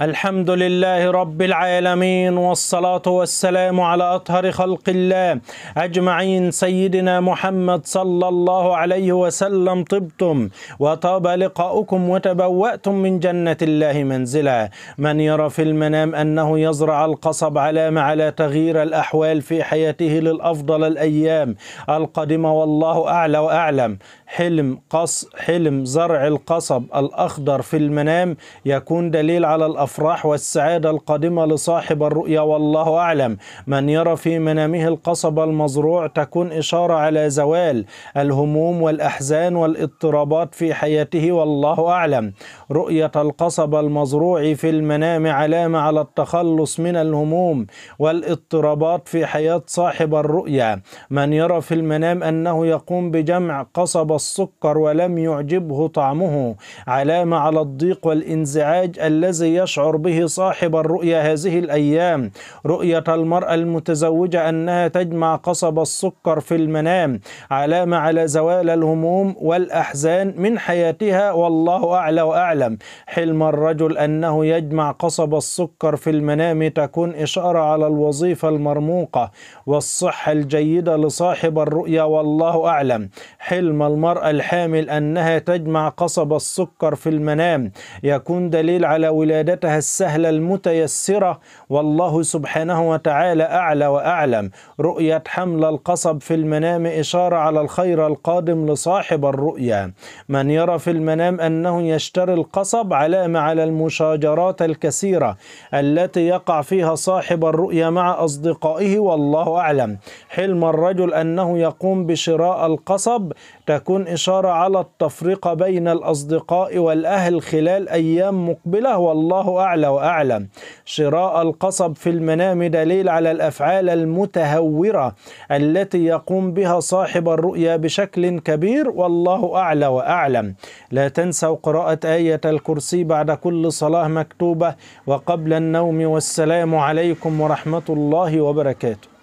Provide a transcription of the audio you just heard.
الحمد لله رب العالمين والصلاة والسلام على أطهر خلق الله أجمعين سيدنا محمد صلى الله عليه وسلم طبتم وطاب لقاؤكم وتبوأتم من جنة الله منزلا من يرى في المنام أنه يزرع القصب علامة على تغيير الأحوال في حياته للأفضل الأيام القادمة والله أعلى وأعلم حلم قص حلم زرع القصب الأخضر في المنام يكون دليل على الأفضل الأفراح والسعادة القادمة لصاحب الرؤيا والله أعلم من يرى في منامه القصب المزروع تكون إشارة على زوال الهموم والأحزان والاضطرابات في حياته والله أعلم رؤية القصب المزروع في المنام علامة على التخلص من الهموم والاضطرابات في حياة صاحب الرؤيا من يرى في المنام أنه يقوم بجمع قصب السكر ولم يعجبه طعمه علامة على الضيق والانزعاج الذي يشعر يشعر به صاحب الرؤيا هذه الأيام رؤية المرأة المتزوجة أنها تجمع قصب السكر في المنام علامة على زوال الهموم والأحزان من حياتها والله أعلى وأعلم حلم الرجل أنه يجمع قصب السكر في المنام تكون إشارة على الوظيفة المرموقة والصحة الجيدة لصاحب الرؤيا والله أعلم حلم المرأة الحامل أنها تجمع قصب السكر في المنام يكون دليل على ولادتها طريقها السهلة المتيسرة والله سبحانه وتعالى أعلى وأعلم رؤية حمل القصب في المنام إشارة على الخير القادم لصاحب الرؤيا من يرى في المنام أنه يشتري القصب علامة على المشاجرات الكثيرة التي يقع فيها صاحب الرؤيا مع أصدقائه والله أعلم حلم الرجل أنه يقوم بشراء القصب تكون إشارة على التفرقة بين الأصدقاء والأهل خلال أيام مقبلة والله أعلى وأعلم شراء القصب في المنام دليل على الأفعال المتهورة التي يقوم بها صاحب الرؤيا بشكل كبير والله أعلى وأعلم لا تنسوا قراءة آية الكرسي بعد كل صلاة مكتوبة وقبل النوم والسلام عليكم ورحمة الله وبركاته